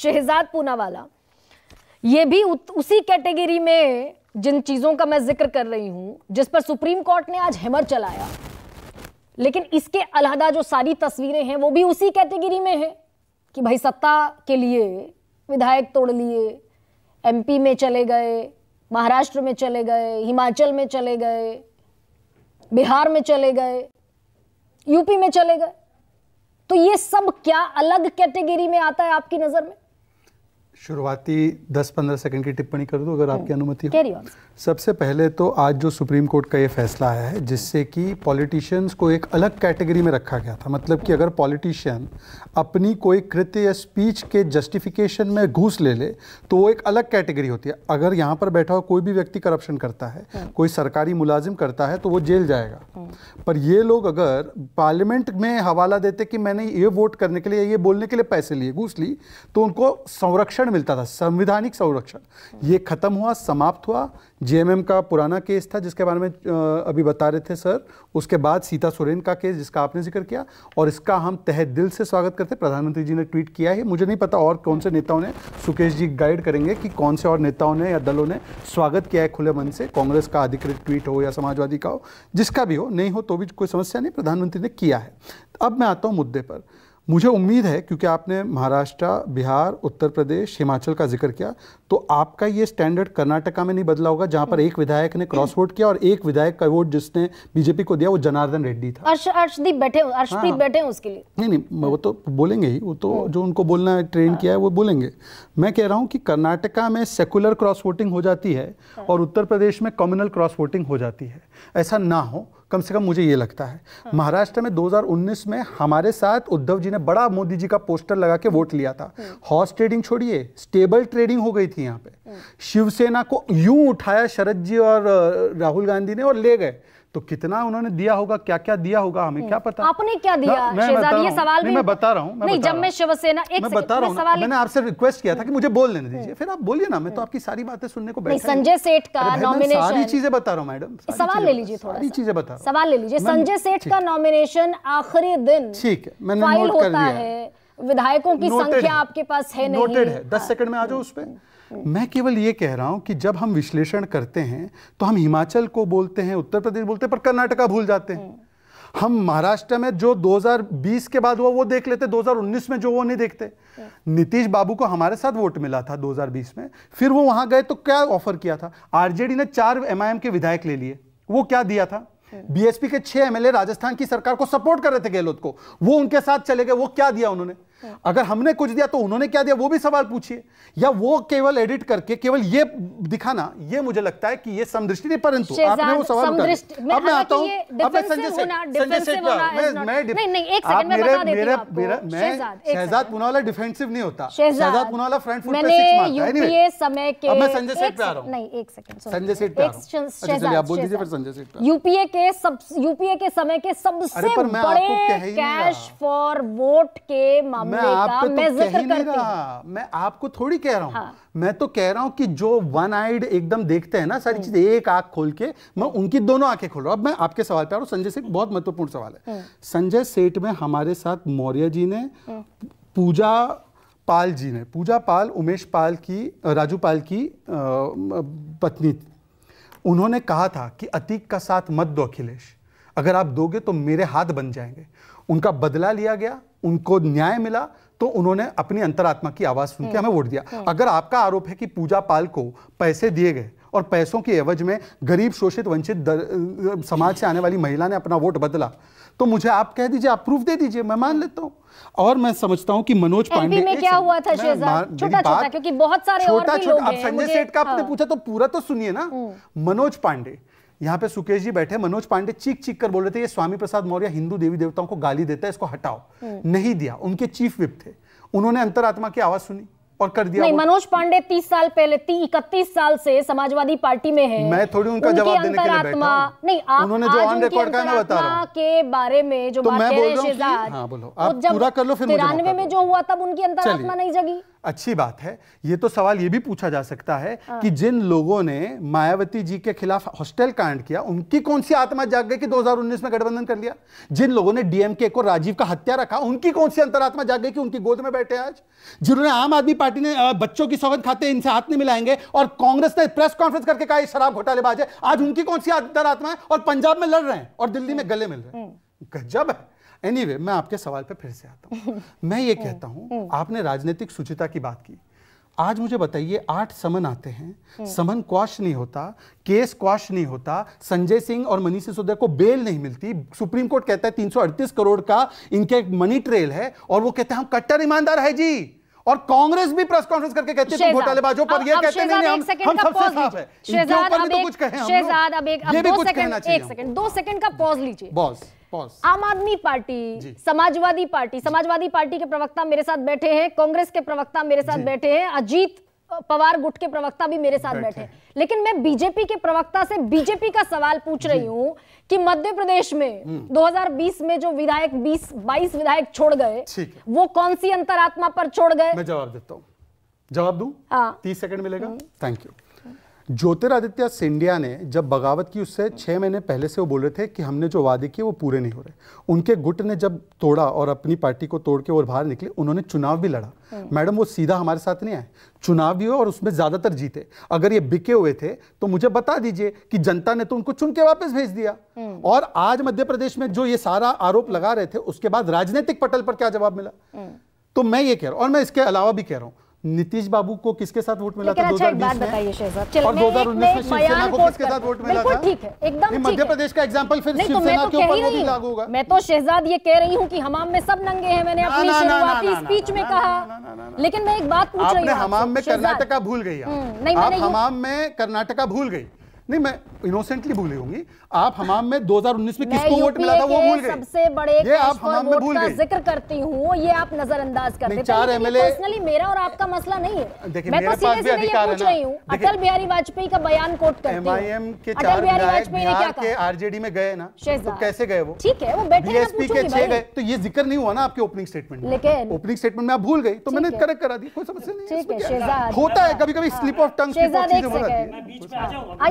शहजाद पूनावाला ये भी उसी कैटेगरी में जिन चीज़ों का मैं जिक्र कर रही हूं जिस पर सुप्रीम कोर्ट ने आज हैमर चलाया लेकिन इसके अलहदा जो सारी तस्वीरें हैं वो भी उसी कैटेगरी में है कि भाई सत्ता के लिए विधायक तोड़ लिए एमपी में चले गए महाराष्ट्र में चले गए हिमाचल में चले गए बिहार में चले गए यूपी में चले गए तो ये सब क्या अलग कैटेगरी में आता है आपकी नज़र में शुरुआती 10-15 सेकंड की टिप्पणी कर दो अगर आपकी हम्म। अनुमति हो सबसे पहले तो आज जो सुप्रीम कोर्ट का ये फैसला आया है जिससे कि पॉलिटिशियंस को एक अलग कैटेगरी में रखा गया था मतलब कि अगर पॉलिटिशियन अपनी कोई कृत्य या स्पीच के जस्टिफिकेशन में घूस ले ले तो वो एक अलग कैटेगरी होती है अगर यहाँ पर बैठा हुआ कोई भी व्यक्ति करप्शन करता है हम्म। कोई सरकारी मुलाजिम करता है तो वो जेल जाएगा हम्म। पर ये लोग अगर पार्लियामेंट में हवाला देते कि मैंने ये वोट करने के लिए ये बोलने के लिए पैसे लिए घूस ली तो उनको संरक्षण मिलता था संविधानिक संरक्षण ये खत्म हुआ समाप्त हुआ जेएमएम का पुराना केस था जिसके बारे में अभी बता रहे थे सर उसके बाद सीता सोरेन का केस जिसका आपने जिक्र किया और इसका हम तह दिल से स्वागत करते प्रधानमंत्री जी ने ट्वीट किया है मुझे नहीं पता और कौन से नेताओं ने सुकेश जी गाइड करेंगे कि कौन से और नेताओं ने या दलों ने स्वागत किया है खुले मन से कांग्रेस का अधिकृत ट्वीट हो या समाजवादी का हो जिसका भी हो नहीं हो तो भी कोई समस्या नहीं प्रधानमंत्री ने किया है अब मैं आता हूँ मुद्दे पर मुझे उम्मीद है क्योंकि आपने महाराष्ट्र बिहार उत्तर प्रदेश हिमाचल का जिक्र किया तो आपका ये स्टैंडर्ड कर्नाटका में नहीं बदला होगा जहां पर एक विधायक ने क्रॉस वोट किया और एक विधायक का वोट जिसने बीजेपी को दिया वो जनार्दन रेड्डी था अर्ष, अर्शदीप बैठे अर्शदीप हाँ, हाँ, बैठे उसके लिए नहीं नहीं वो तो बोलेंगे ही वो तो हम्म। जो उनको बोलना ट्रेन किया है वो बोलेंगे मैं कह रहा हूँ कि कर्नाटका में सेकुलर क्रॉस वोटिंग हो जाती है हाँ। और उत्तर प्रदेश में कम्युनल क्रॉस वोटिंग हो जाती है ऐसा ना हो कम से कम मुझे ये लगता है हाँ। महाराष्ट्र में 2019 में हमारे साथ उद्धव जी ने बड़ा मोदी जी का पोस्टर लगा के वोट लिया था हाँ। हॉर्स ट्रेडिंग छोड़िए स्टेबल ट्रेडिंग हो गई थी यहाँ पे हाँ। शिवसेना को यूं उठाया शरद जी और राहुल गांधी ने और ले गए तो कितना उन्होंने दिया होगा क्या क्या दिया होगा हमें क्या हम्म। पता आपने क्या दिया मैं ये सवाल नहीं मैं बता रहा हूँ नहीं जब मैं शिवसेना एक मैं बता रहा हूँ मैंने आपसे रिक्वेस्ट किया था कि मुझे बोल लेने हम्म। दीजिए फिर आप बोलिए ना मैं तो आपकी सारी बातें सुनने को संजय सेठ का नॉमिनेशन सारी चीजें बता रहा हूँ मैडम सवाल ले लीजिए थोड़ा सारी चीजें बता सवाल ले लीजिए संजय सेठ का नॉमिनेशन आखिरी दिन ठीक है मैंने नोट कर लिया है विधायकों की संख्या आपके पास है नहीं नोटेड है दस सेकंड में आ जाओ उस पर मैं केवल ये कह रहा हूं कि जब हम विश्लेषण करते हैं तो हम हिमाचल को बोलते हैं उत्तर प्रदेश बोलते हैं पर कर्नाटका भूल जाते हैं हम महाराष्ट्र में जो 2020 के बाद हुआ वो देख लेते 2019 में जो वो नहीं देखते नीतीश बाबू को हमारे साथ वोट मिला था 2020 में फिर वो वहां गए तो क्या ऑफर किया था आरजेडी ने चार एमआईएम के विधायक ले लिए वो क्या दिया था बीएसपी के छह एमएलए राजस्थान की सरकार को सपोर्ट कर रहे थे गहलोत को वो उनके साथ चले गए वो क्या दिया उन्होंने हाँ। अगर हमने कुछ दिया तो उन्होंने क्या दिया वो भी सवाल पूछिए या वो केवल एडिट करके केवल ये दिखाना ये मुझे लगता है कि ये समदृष्टि नहीं परंतु आपने वो सवाल अब मैं आता हूँ अब मैं संजय संजय सेठ मैं शहजाद पुनावाला डिफेंसिव नहीं होता शहजाद पुनावाला फ्रंट फुट पे सिक्स मारता है समय के अब मैं संजय सेठ पे आ रहा हूँ संजय सेठ पे अच्छा चलिए आप बोल दीजिए फिर संजय सेठ यूपीए के सब यूपीए के समय के सबसे बड़े कैश फॉर वोट के मामले मैं आपको तो कह ही नहीं रहा मैं आपको थोड़ी कह रहा हूँ हाँ। मैं तो कह रहा हूँ कि जो वन आइड एकदम देखते हैं ना सारी हम्म। चीज एक आंख खोल के मैं उनकी दोनों आंखें खोल रहा हूँ अब मैं आपके सवाल पे आ रहा हूँ संजय सेठ बहुत महत्वपूर्ण सवाल है हम्म। संजय सेठ में हमारे साथ मौर्य जी ने हम्म। पूजा पाल जी ने पूजा पाल उमेश पाल की राजू पाल की पत्नी उन्होंने कहा था कि अतीक का साथ मत दो अखिलेश अगर आप दोगे तो मेरे हाथ बन जाएंगे उनका बदला लिया गया उनको न्याय मिला तो उन्होंने अपनी अंतरात्मा की आवाज़ सुनकर हम्म, हमें वोट दिया हम्म। अगर आपका आरोप है कि पूजा पाल को पैसे दिए गए और पैसों के एवज में गरीब शोषित वंचित दर, समाज से आने वाली महिला ने अपना वोट बदला तो मुझे आप कह दीजिए आप प्रूफ दे दीजिए मैं मान लेता हूँ और मैं समझता हूँ कि मनोज पांडे में क्या हुआ था छोटा छोटा क्योंकि बहुत सारे छोटा छोटा संजय सेठ का आपने हाँ। पूछा तो पूरा तो सुनिए ना हम्म। मनोज पांडे यहाँ पे सुकेश जी बैठे मनोज पांडे चीख चीख कर बोल रहे थे ये स्वामी प्रसाद मौर्य हिंदू देवी देवताओं को गाली देता है इसको हटाओ हम्म। नहीं दिया उनके चीफ विप थे उन्होंने अंतरात्मा की आवाज सुनी और कर दिया नहीं मनोज पांडे तीस साल पहले इकतीस साल से समाजवादी पार्टी में है मैं थोड़ी उनका जवाब देने के लिए बैठा नहीं आप उन्होंने जो ऑन रिकॉर्ड कहा ना बता रहा हूं के बारे में जो तो बात कह रहे शहजाद हां बोलो आप पूरा कर लो फिर तिरानवे में जो हुआ तब उनकी अंतरात्मा नहीं जगी अच्छी बात है ये तो सवाल ये भी पूछा जा सकता है हाँ। कि जिन लोगों ने मायावती जी के खिलाफ हॉस्टल कांड किया उनकी कौन सी आत्मा जाग गई कि 2019 में गठबंधन कर लिया जिन लोगों ने डीएमके को राजीव का हत्या रखा उनकी कौन सी अंतरात्मा जाग गई कि उनकी गोद में बैठे आज जिन्होंने आम आदमी पार्टी ने बच्चों की सौगत खाते इनसे हाथ नहीं मिलाएंगे और कांग्रेस ने प्रेस कॉन्फ्रेंस करके कहा शराब घोटाले है आज उनकी कौन सी अंतरात्मा है और पंजाब में लड़ रहे हैं और दिल्ली में हम्म। गले मिल रहे हैं हम्म। गजब है एनी anyway, मैं आपके सवाल पर फिर से आता हूँ मैं ये हम्म, कहता हूँ हम्म। आपने राजनीतिक सुचिता की बात की आज मुझे बताइए आठ समन आते हैं हम्म। समन क्वाश नहीं होता केस क्वाश नहीं होता संजय सिंह और मनीष सिसोदिया को बेल नहीं मिलती सुप्रीम कोर्ट कहता है 338 करोड़ का इनके एक मनी ट्रेल है और वो कहते हैं हम कट्टर ईमानदार है जी और कांग्रेस भी प्रेस कॉन्फ्रेंस करके कहते हैं घोटालेबाजों पर ये कहते नहीं हम हम सबसे साफ है तो शहजाद अब एक शहजाद अब एक दो सेकंड एक सेकंड दो सेकंड का पॉज लीजिए boss Aam Aadmi party Samajwadi party Samajwadi party के प्रवक्ता मेरे साथ बैठे हैं कांग्रेस के प्रवक्ता मेरे साथ बैठे हैं अजीत पवार गुट के प्रवक्ता भी मेरे साथ बैठे लेकिन मैं बीजेपी के प्रवक्ता से बीजेपी का सवाल पूछ रही हूँ कि मध्य प्रदेश में 2020 हम्म। में जो विधायक 20 22 विधायक छोड़ गए वो कौन सी अंतरात्मा पर छोड़ गए मैं जवाब देता हूं जवाब दू हाँ तीस सेकंड मिलेगा thank hmm. You Jyotiraditya Scindia ने जब बगावत की उससे छः महीने पहले से वो बोल रहे थे कि हमने जो वादे किए वो पूरे नहीं हो रहे उनके गुट ने जब तोड़ा और अपनी पार्टी को तोड़ के और बाहर निकले उन्होंने चुनाव भी लड़ा हम्म। मैडम वो सीधा हमारे साथ नहीं आए चुनाव भी हुए और उसमें ज़्यादातर जीते अगर ये बिके हुए थे तो मुझे बता दीजिए कि जनता ने तो उनको चुन के वापस भेज दिया हम्म। और आज मध्य प्रदेश में जो ये सारा आरोप लगा रहे थे उसके बाद राजनीतिक पटल पर क्या जवाब मिला हम्म। तो मैं ये कह रहा हूँ और मैं इसके अलावा भी कह रहा हूँ नीतीश बाबू को किसके साथ वोट मिला था अच्छा 2020 में और 2019 में शिवसेना को किसके साथ वोट मिला था ठीक है एकदम मध्य प्रदेश का एग्जांपल फिर तो शिवसेना तो के ऊपर भी लागू होगा मैं तो शहजाद ये कह रही हूँ कि हमाम में सब नंगे हैं मैंने अपनी शुरुआती स्पीच में कहा लेकिन मैं एक बात पूछ रही हम्म, हूँ हमाम में कर्नाटका भूल गई नहीं हमाम में कर्नाटका भूल गई नहीं मैं इनोसेंटली भूली होंगी आप हमाम में 2019 में किसको वोट मिला था वो भूल गए सबसे बड़े ये आप हमाम में भूल गए जिक्र करती हूँ ये आप नजरअंदाज करते हैं चार एमएलए पर्सनली मेरा और आपका मसला नहीं है देखिए तो सीधे सीधे अधिकार पूछ रही हूँ अटल बिहारी वाजपेयी का बयान कोट करती हूँ एमआईएम के चार बिहारी वाजपेयी ने क्या कहा आरजेडी में गए ना तो कैसे गए वो ठीक है वो बैठे के छह गए तो ये जिक्र नहीं हुआ ना आपके ओपनिंग स्टेटमेंट लेकिन ओपनिंग स्टेटमेंट में आप भूल गई तो मैंने करेक्ट करा दी कोई समस्या नहीं होता है कभी कभी स्लिप ऑफ टंग